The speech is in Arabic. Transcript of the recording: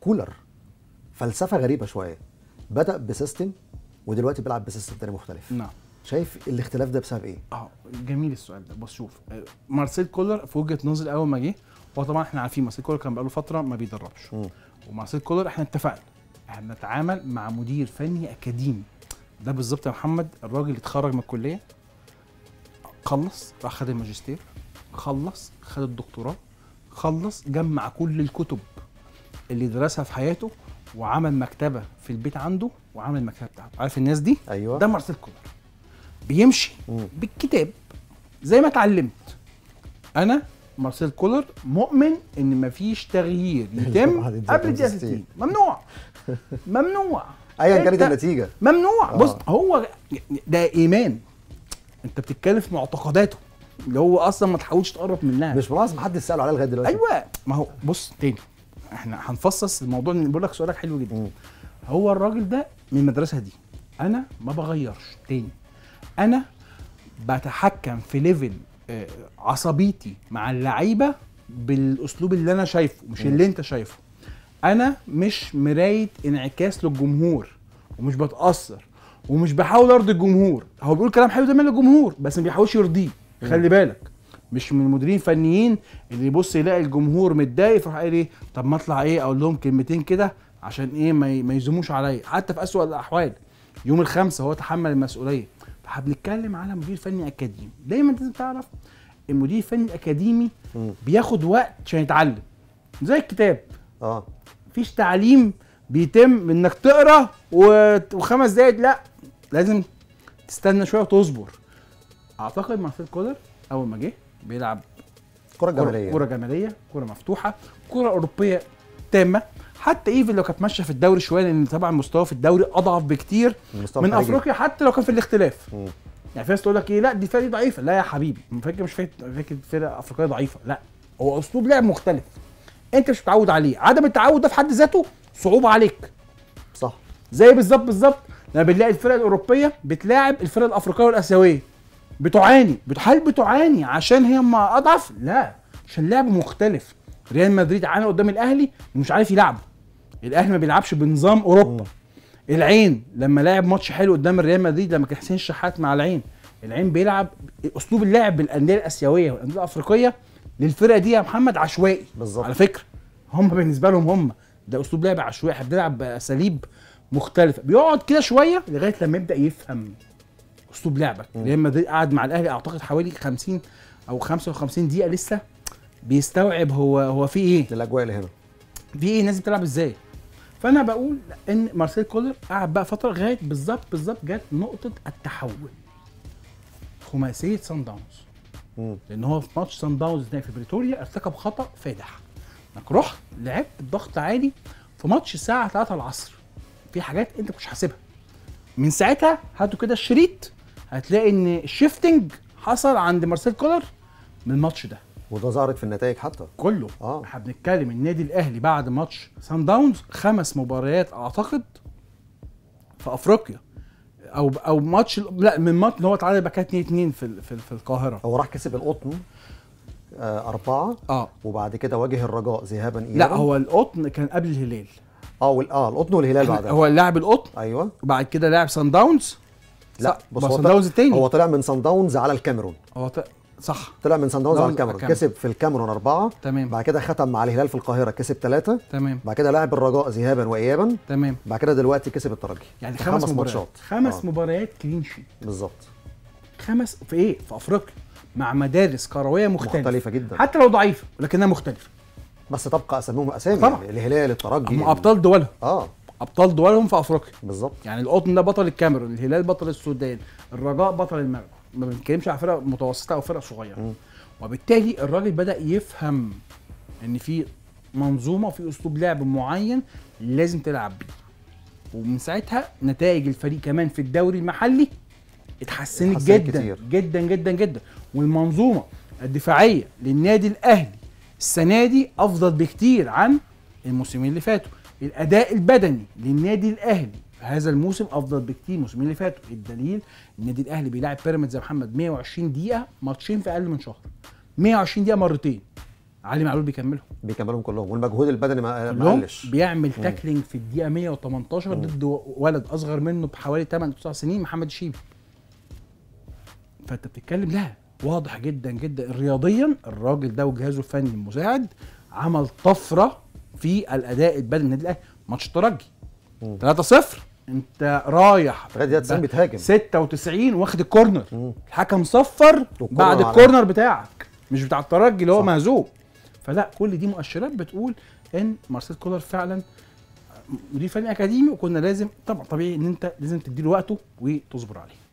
كولر فلسفه غريبه شويه بدا بسيستم ودلوقتي بيلعب بسيستم تاني مختلف نعم شايف الاختلاف ده بسبب ايه؟ اه جميل السؤال ده بص شوف آه، مارسيل كولر في وجهه نظري اول ما جه هو طبعا احنا عارفين مارسيل كولر كان بقاله فتره ما بيدربش ومارسيل كولر احنا اتفقنا احنا بنتعامل مع مدير فني اكاديمي ده بالظبط يا محمد الراجل اللي اتخرج من الكليه خلص راح خد الماجستير خلص خد الدكتوراه خلص جمع كل الكتب اللي درسها في حياته وعمل مكتبه في البيت عنده وعمل المكتبه بتاعته عارف الناس دي ايوه ده مارسيل كولر بيمشي مم. بالكتاب زي ما اتعلمت انا مارسيل كولر مؤمن ان مفيش تغيير يتم قبل الدقيقه ممنوع ممنوع ايا كانت النتيجه ممنوع آه. بص هو ده ايمان انت بتتكلم في معتقداته اللي هو اصلا ما تحاولش تقرب منها مش ملاحظ حد ساله عليها لغايه دلوقتي ايوه ما هو بص تاني احنا هنفصص الموضوع بقول لك سؤالك حلو جدا هو الراجل ده من المدرسه دي انا ما بغيرش تاني انا بتحكم في ليفل آه، عصبيتي مع اللعيبه بالاسلوب اللي انا شايفه مش اللي انت شايفه انا مش مرايه انعكاس للجمهور ومش بتاثر ومش بحاول ارضي الجمهور هو بيقول كلام حلو ده من الجمهور بس ما بيحاولش يرضيه خلي بالك مش من مديرين فنيين اللي يبص يلاقي الجمهور متضايق فراح قال ايه طب ما اطلع ايه اقول لهم كلمتين كده عشان ايه ما يزوموش عليا حتى في اسوأ الاحوال يوم الخمسه هو تحمل المسؤوليه فهنتكلم على مدير فني اكاديمي دايما لازم تعرف المدير الفني الاكاديمي بياخد وقت عشان يتعلم زي الكتاب اه مفيش تعليم بيتم انك تقرا وخمس دقايق لا لازم تستنى شويه وتصبر اعتقد مارسيل كولر اول ما جه بيلعب كره جماليه كره جماليه كره مفتوحه كره اوروبيه تامه حتى ايفن لو كانت ماشيه في الدوري شويه لان طبعا مستواه في الدوري اضعف بكتير من افريقيا حتى لو كان في الاختلاف م. يعني في ناس تقول لك ايه لا دي فرقه ضعيفه لا يا حبيبي فكره مش فكره فرقه افريقيه ضعيفه لا هو اسلوب لعب مختلف انت مش متعود عليه عدم التعود ده في حد ذاته صعوبه عليك صح زي بالظبط بالظبط لما بنلاقي الفرق الاوروبيه بتلاعب الفرق الافريقيه والاسيويه بتعاني هل بتعاني عشان هي ما اضعف لا عشان لعب مختلف ريال مدريد عانى قدام الاهلي ومش عارف يلعب الاهلي ما بيلعبش بنظام اوروبا العين لما لعب ماتش حلو قدام ريال مدريد لما كان حسين الشحات مع العين العين بيلعب اسلوب اللعب بالانديه الاسيويه والانديه الافريقيه للفرقه دي يا محمد عشوائي بالظبط على فكره هم بالنسبه لهم هم ده اسلوب لعب عشوائي احنا بنلعب باساليب مختلفه بيقعد كده شويه لغايه لما يبدا يفهم اسلوب لعبك ريال مدريد قعد مع الاهلي اعتقد حوالي 50 او 55 دقيقه لسه بيستوعب هو هو في ايه الاجواء اللي هنا في ايه الناس بتلعب ازاي فانا بقول ان مارسيل كولر قعد بقى فتره لغايه بالظبط بالظبط جت نقطه التحول خماسيه سان داونز لان هو في ماتش سان داونز ده في بريتوريا ارتكب خطا فادح انك رحت لعبت ضغط عالي في ماتش الساعه 3 العصر في حاجات انت مش حاسبها من ساعتها هاتوا كده الشريط هتلاقي ان شيفتنج حصل عند مارسيل كولر من الماتش ده وده ظهرت في النتائج حتى كله اه احنا بنتكلم النادي الاهلي بعد ماتش سان داونز خمس مباريات اعتقد في افريقيا او او ماتش لا من ماتش اللي هو اتعادل بقى 2 2 في في, في القاهره هو راح كسب القطن آه، أربعة اه وبعد كده واجه الرجاء ذهابا إلى لا هو القطن كان قبل الهلال اه اه القطن والهلال بعدها هو لاعب القطن ايوه وبعد كده لاعب سان داونز لا بص هو داونز التاني هو طلع من صن داونز على الكاميرون هو ط... صح طلع من صن داونز على الكاميرون كسب في الكاميرون اربعه تمام بعد كده ختم مع الهلال في القاهره كسب ثلاثه تمام بعد كده لعب الرجاء ذهابا وايابا تمام بعد كده دلوقتي كسب الترجي يعني خمس, ماتشات خمس آه. مباريات كلين شيت بالظبط خمس في ايه؟ في افريقيا مع مدارس كرويه مختلفه مختلفه جدا حتى لو ضعيفه ولكنها مختلفه بس تبقى اساميهم اسامي طبعا يعني الهلال الترجي ابطال دولها اه ابطال دولهم في افريقيا بالظبط يعني القطن ده بطل الكاميرون الهلال بطل السودان الرجاء بطل المغرب ما بنتكلمش على فرق متوسطه او فرق صغيره م. وبالتالي الراجل بدا يفهم ان في منظومه وفي اسلوب لعب معين لازم تلعب بيه ومن ساعتها نتائج الفريق كمان في الدوري المحلي اتحسنت جدا كتير. جدا جدا جدا والمنظومه الدفاعيه للنادي الاهلي السنه دي افضل بكتير عن الموسمين اللي فاتوا الاداء البدني للنادي الاهلي في هذا الموسم افضل بكتير الموسمين اللي فاتوا الدليل النادي الاهلي بيلاعب بيراميدز يا محمد 120 دقيقه ماتشين في اقل من شهر 120 دقيقه مرتين علي معلول بيكملهم بيكملهم كلهم والمجهود البدني ما قلش بيعمل تاكلينج في الدقيقه 118 ضد ولد اصغر منه بحوالي 8 9 سنين محمد الشيبي فانت بتتكلم لا واضح جدا جدا رياضيا الراجل ده وجهازه الفني المساعد عمل طفره في الاداء البدني للنادي الاهلي ماتش الترجي 3-0 انت رايح فادي ياسين بيتهاجم 96 واخد الكورنر الحكم صفر بعد الكورنر بتاعك مش بتاع الترجي اللي هو مهزوم فلا كل دي مؤشرات بتقول ان مارسيل كولر فعلا آه، مدير فني اكاديمي وكنا لازم طبعا طبيعي ان انت لازم تديله وقته وتصبر عليه